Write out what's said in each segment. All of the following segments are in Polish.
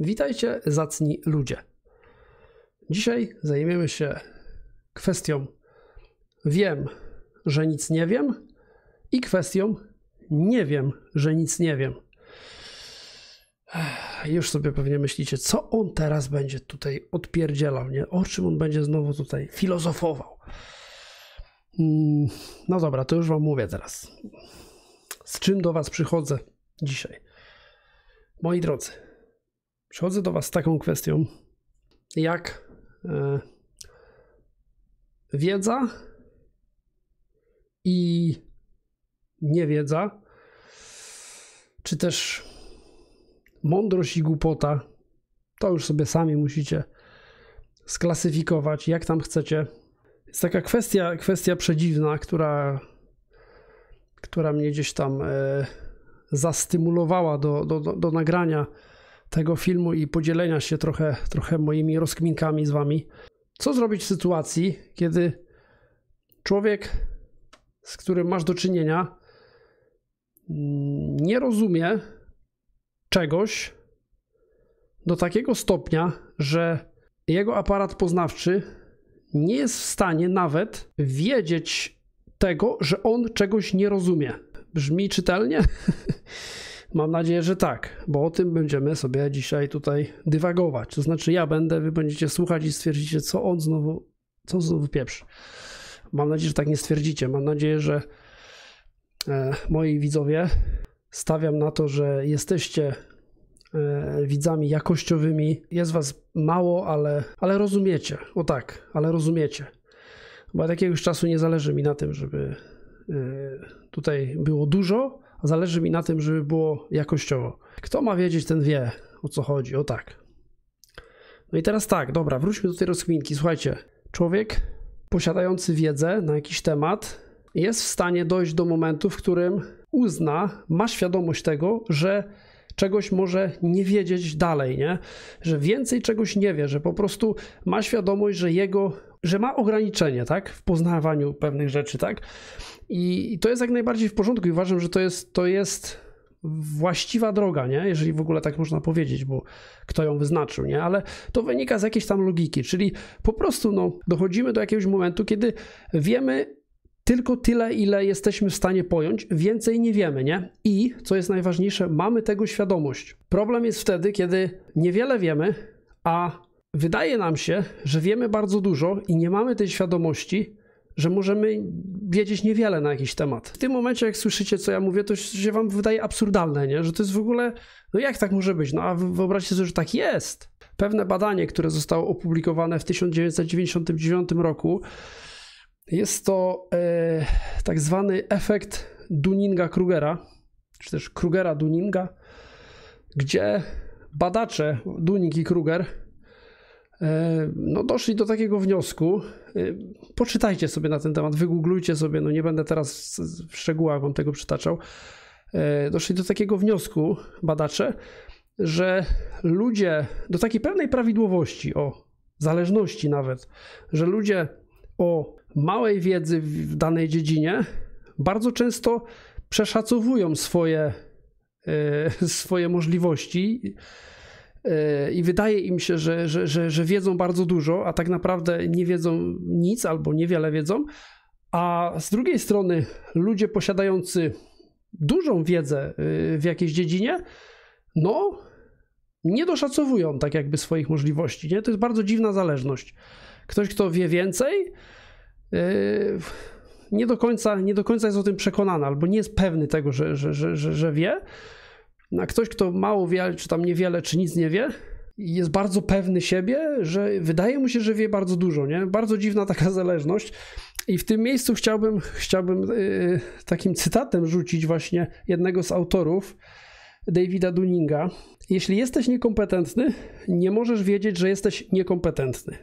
Witajcie, zacni ludzie. Dzisiaj zajmiemy się kwestią wiem, że nic nie wiem i kwestią nie wiem, że nic nie wiem. Już sobie pewnie myślicie, co on teraz będzie tutaj odpierdzielał, nie? O czym on będzie znowu tutaj filozofował. Mm, no dobra, to już wam mówię teraz. Z czym do was przychodzę dzisiaj? Moi drodzy, Przychodzę do Was z taką kwestią, jak e, wiedza i niewiedza, czy też mądrość i głupota, to już sobie sami musicie sklasyfikować, jak tam chcecie. Jest taka kwestia, kwestia przedziwna, która, która mnie gdzieś tam e, zastymulowała do, do, do, do nagrania tego filmu i podzielenia się trochę, trochę moimi rozkminkami z wami. Co zrobić w sytuacji, kiedy człowiek, z którym masz do czynienia, mm, nie rozumie czegoś do takiego stopnia, że jego aparat poznawczy nie jest w stanie nawet wiedzieć tego, że on czegoś nie rozumie. Brzmi czytelnie? Mam nadzieję, że tak, bo o tym będziemy sobie dzisiaj tutaj dywagować. To znaczy, ja będę, wy będziecie słuchać i stwierdzicie, co on znowu, co znowu pieprz. Mam nadzieję, że tak nie stwierdzicie. Mam nadzieję, że e, moi widzowie, stawiam na to, że jesteście e, widzami jakościowymi. Jest was mało, ale, ale rozumiecie. O tak, ale rozumiecie. Bo od jakiegoś czasu nie zależy mi na tym, żeby e, tutaj było dużo a zależy mi na tym, żeby było jakościowo. Kto ma wiedzieć, ten wie o co chodzi, o tak. No i teraz tak, dobra, wróćmy do tej rozkminki. Słuchajcie, człowiek posiadający wiedzę na jakiś temat jest w stanie dojść do momentu, w którym uzna, ma świadomość tego, że czegoś może nie wiedzieć dalej, nie? Że więcej czegoś nie wie, że po prostu ma świadomość, że jego, że ma ograniczenie, tak? W poznawaniu pewnych rzeczy, tak? I, to jest jak najbardziej w porządku i uważam, że to jest, to jest właściwa droga, nie? jeżeli w ogóle tak można powiedzieć, bo kto ją wyznaczył, nie? ale to wynika z jakiejś tam logiki, czyli po prostu no, dochodzimy do jakiegoś momentu, kiedy wiemy, tylko tyle, ile jesteśmy w stanie pojąć, więcej nie wiemy, nie? I, co jest najważniejsze, mamy tego świadomość. Problem jest wtedy, kiedy niewiele wiemy, a wydaje nam się, że wiemy bardzo dużo i nie mamy tej świadomości, że możemy wiedzieć niewiele na jakiś temat. W tym momencie, jak słyszycie, co ja mówię, to się wam wydaje absurdalne, nie? że to jest w ogóle, no jak tak może być? No a wyobraźcie sobie, że tak jest. Pewne badanie, które zostało opublikowane w 1999 roku, jest to e, tak zwany efekt Duninga-Krugera, czy też Krugera-Duninga, gdzie badacze Duning i Kruger e, no, doszli do takiego wniosku. E, poczytajcie sobie na ten temat, wygooglujcie sobie, no nie będę teraz w szczegółach wam tego przytaczał. E, doszli do takiego wniosku badacze, że ludzie do takiej pewnej prawidłowości, o zależności nawet, że ludzie o małej wiedzy w danej dziedzinie bardzo często przeszacowują swoje, e, swoje możliwości e, i wydaje im się, że, że, że, że wiedzą bardzo dużo, a tak naprawdę nie wiedzą nic albo niewiele wiedzą. A z drugiej strony ludzie posiadający dużą wiedzę e, w jakiejś dziedzinie, no nie doszacowują tak jakby swoich możliwości. Nie? To jest bardzo dziwna zależność. Ktoś, kto wie więcej, Yy, nie do końca, nie do końca jest o tym przekonany, albo nie jest pewny tego, że, że, że, że, że wie. A ktoś, kto mało wie, czy tam niewiele, czy nic nie wie, jest bardzo pewny siebie, że wydaje mu się, że wie bardzo dużo, nie? Bardzo dziwna taka zależność. I w tym miejscu chciałbym, chciałbym yy, takim cytatem rzucić właśnie jednego z autorów, Davida Duninga. Jeśli jesteś niekompetentny, nie możesz wiedzieć, że jesteś niekompetentny.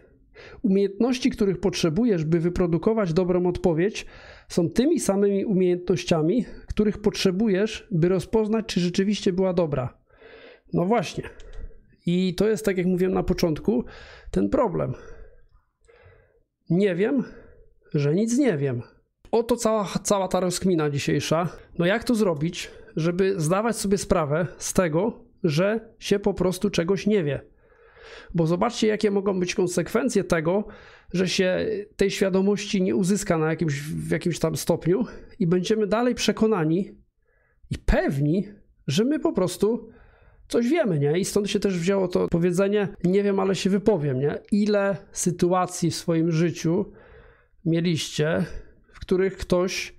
Umiejętności, których potrzebujesz, by wyprodukować dobrą odpowiedź, są tymi samymi umiejętnościami, których potrzebujesz, by rozpoznać, czy rzeczywiście była dobra. No właśnie. I to jest, tak jak mówiłem na początku, ten problem. Nie wiem, że nic nie wiem. Oto cała, cała ta rozkmina dzisiejsza. No jak to zrobić, żeby zdawać sobie sprawę z tego, że się po prostu czegoś nie wie? Bo zobaczcie, jakie mogą być konsekwencje tego, że się tej świadomości nie uzyska na jakimś, w jakimś tam stopniu i będziemy dalej przekonani i pewni, że my po prostu coś wiemy, nie? I stąd się też wzięło to powiedzenie, nie wiem, ale się wypowiem, nie? Ile sytuacji w swoim życiu mieliście, w których ktoś,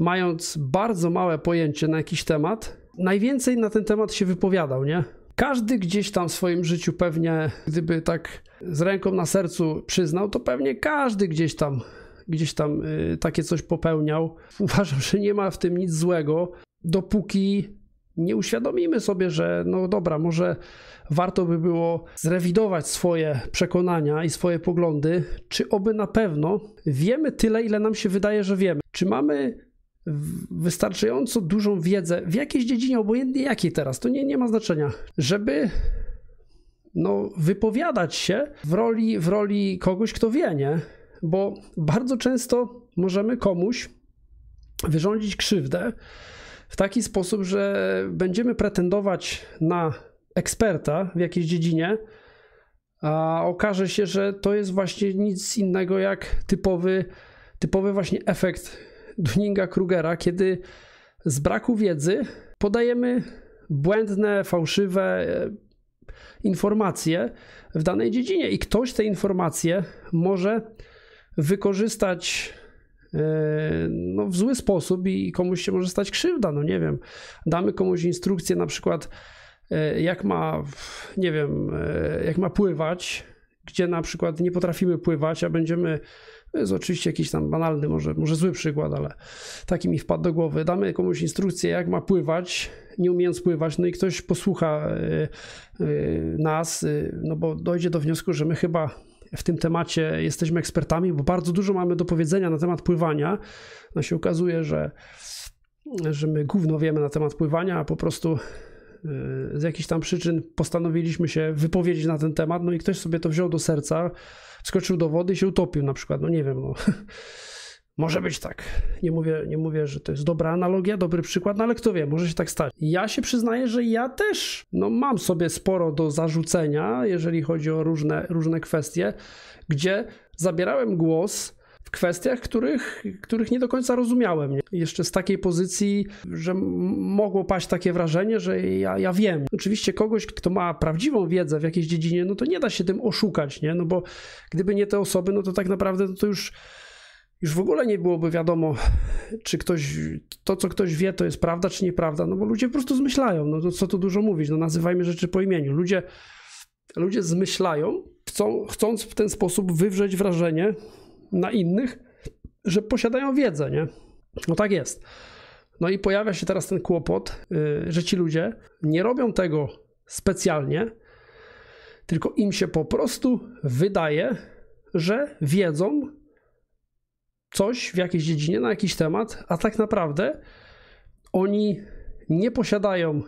mając bardzo małe pojęcie na jakiś temat, najwięcej na ten temat się wypowiadał, nie? Każdy gdzieś tam w swoim życiu pewnie, gdyby tak z ręką na sercu przyznał, to pewnie każdy gdzieś tam, gdzieś tam y, takie coś popełniał. Uważam, że nie ma w tym nic złego, dopóki nie uświadomimy sobie, że no dobra, może warto by było zrewidować swoje przekonania i swoje poglądy, czy oby na pewno wiemy tyle, ile nam się wydaje, że wiemy. Czy mamy wystarczająco dużą wiedzę w jakiejś dziedzinie, obojętnie jakiej teraz, to nie, nie ma znaczenia, żeby no, wypowiadać się w roli, w roli kogoś, kto wie, nie? Bo bardzo często możemy komuś wyrządzić krzywdę w taki sposób, że będziemy pretendować na eksperta w jakiejś dziedzinie, a okaże się, że to jest właśnie nic innego jak typowy, typowy właśnie efekt Dunninga-Krugera, kiedy z braku wiedzy podajemy błędne, fałszywe e, informacje w danej dziedzinie i ktoś te informacje może wykorzystać e, no, w zły sposób i komuś się może stać krzywda, no nie wiem. Damy komuś instrukcję na przykład e, jak ma, nie wiem, jak ma pływać, gdzie na przykład nie potrafimy pływać, a będziemy to jest oczywiście jakiś tam banalny, może, może zły przykład, ale taki mi wpadł do głowy. Damy komuś instrukcję, jak ma pływać, nie umiejąc pływać, no i ktoś posłucha y, y, nas, y, no bo dojdzie do wniosku, że my chyba w tym temacie jesteśmy ekspertami, bo bardzo dużo mamy do powiedzenia na temat pływania. No się okazuje, że, że my gówno wiemy na temat pływania, a po prostu z jakichś tam przyczyn postanowiliśmy się wypowiedzieć na ten temat, no i ktoś sobie to wziął do serca, skoczył do wody i się utopił na przykład, no nie wiem, no. Może być tak. Nie mówię, nie mówię, że to jest dobra analogia, dobry przykład, no ale kto wie, może się tak stać. Ja się przyznaję, że ja też no, mam sobie sporo do zarzucenia, jeżeli chodzi o różne, różne kwestie, gdzie zabierałem głos w kwestiach, których, których nie do końca rozumiałem. Jeszcze z takiej pozycji, że mogło paść takie wrażenie, że ja, ja wiem. Oczywiście kogoś, kto ma prawdziwą wiedzę w jakiejś dziedzinie, no to nie da się tym oszukać, nie? No bo gdyby nie te osoby, no to tak naprawdę no to już już w ogóle nie byłoby wiadomo, czy ktoś, to co ktoś wie, to jest prawda, czy nieprawda, no bo ludzie po prostu zmyślają, no to co tu dużo mówić, no nazywajmy rzeczy po imieniu. Ludzie, ludzie zmyślają, chcą, chcąc w ten sposób wywrzeć wrażenie, na innych, że posiadają wiedzę, nie? No tak jest. No i pojawia się teraz ten kłopot, y, że ci ludzie nie robią tego specjalnie, tylko im się po prostu wydaje, że wiedzą coś w jakiejś dziedzinie, na jakiś temat, a tak naprawdę oni nie posiadają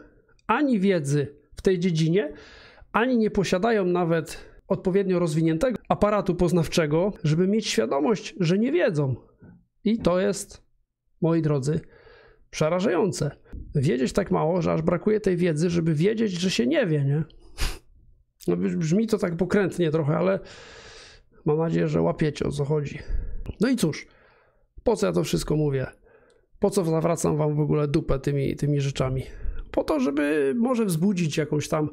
ani wiedzy w tej dziedzinie, ani nie posiadają nawet odpowiednio rozwiniętego aparatu poznawczego, żeby mieć świadomość, że nie wiedzą. I to jest, moi drodzy, przerażające. Wiedzieć tak mało, że aż brakuje tej wiedzy, żeby wiedzieć, że się nie wie, nie? No, brzmi to tak pokrętnie trochę, ale mam nadzieję, że łapiecie o co chodzi. No i cóż, po co ja to wszystko mówię? Po co zawracam wam w ogóle dupę tymi, tymi rzeczami? Po to, żeby może wzbudzić jakąś tam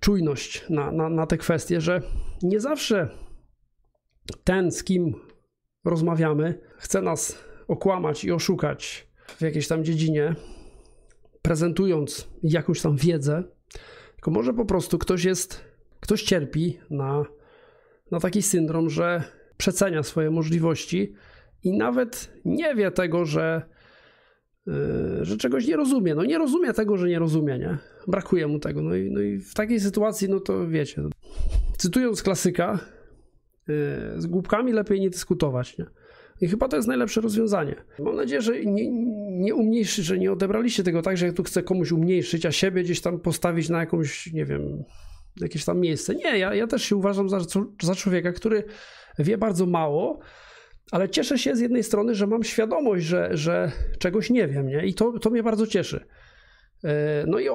czujność na, na, na te kwestie, że nie zawsze ten, z kim rozmawiamy, chce nas okłamać i oszukać w jakiejś tam dziedzinie, prezentując jakąś tam wiedzę, tylko może po prostu ktoś jest, ktoś cierpi na, na taki syndrom, że przecenia swoje możliwości i nawet nie wie tego, że Y, że czegoś nie rozumie. No nie rozumie tego, że nie rozumie, nie? Brakuje mu tego. No i, no i w takiej sytuacji, no to wiecie, no. cytując klasyka, y, z głupkami lepiej nie dyskutować, nie? I chyba to jest najlepsze rozwiązanie. Mam nadzieję, że nie, nie umniejszy, że nie odebraliście tego tak, że ja tu chcę komuś umniejszyć, a siebie gdzieś tam postawić na jakąś, nie wiem, jakieś tam miejsce. Nie, ja, ja też się uważam za, za człowieka, który wie bardzo mało, ale cieszę się z jednej strony, że mam świadomość, że, że czegoś nie wiem, nie? I to, to mnie bardzo cieszy. E, no i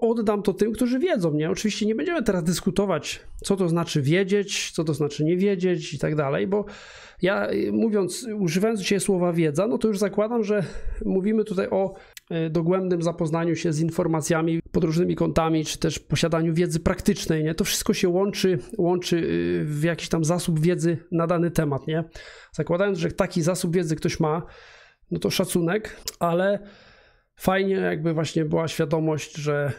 oddam to tym, którzy wiedzą, nie? Oczywiście nie będziemy teraz dyskutować, co to znaczy wiedzieć, co to znaczy nie wiedzieć i tak dalej, bo ja mówiąc, używając dzisiaj słowa wiedza, no to już zakładam, że mówimy tutaj o E, dogłębnym zapoznaniu się z informacjami pod różnymi kątami, czy też posiadaniu wiedzy praktycznej, nie? To wszystko się łączy, łączy y, w jakiś tam zasób wiedzy na dany temat, nie? Zakładając, że taki zasób wiedzy ktoś ma, no to szacunek, ale fajnie jakby właśnie była świadomość, że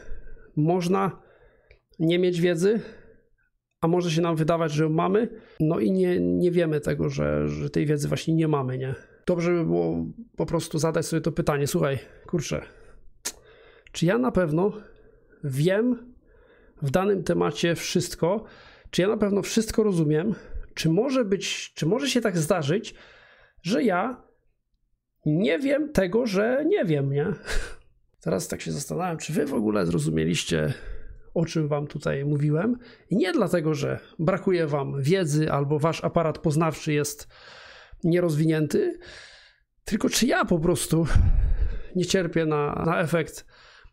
można nie mieć wiedzy, a może się nam wydawać, że ją mamy, no i nie, nie wiemy tego, że, że tej wiedzy właśnie nie mamy, nie? dobrze by było po prostu zadać sobie to pytanie. Słuchaj, kurczę, czy ja na pewno wiem w danym temacie wszystko? Czy ja na pewno wszystko rozumiem? Czy może być, czy może się tak zdarzyć, że ja nie wiem tego, że nie wiem, nie? Teraz tak się zastanawiam, czy wy w ogóle zrozumieliście, o czym wam tutaj mówiłem. I nie dlatego, że brakuje wam wiedzy albo wasz aparat poznawczy jest nierozwinięty, tylko czy ja po prostu nie cierpię na, na efekt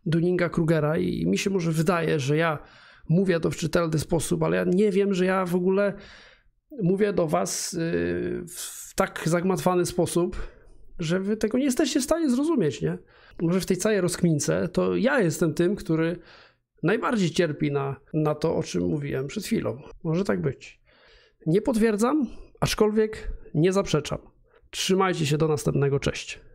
Dunninga Krugera i, i mi się może wydaje, że ja mówię to w czytelny sposób, ale ja nie wiem, że ja w ogóle mówię do was y, w tak zagmatwany sposób, że wy tego nie jesteście w stanie zrozumieć, nie? Może w tej całej rozkmince to ja jestem tym, który najbardziej cierpi na, na to, o czym mówiłem przed chwilą. Może tak być. Nie potwierdzam, aczkolwiek nie zaprzeczam. Trzymajcie się do następnego, cześć.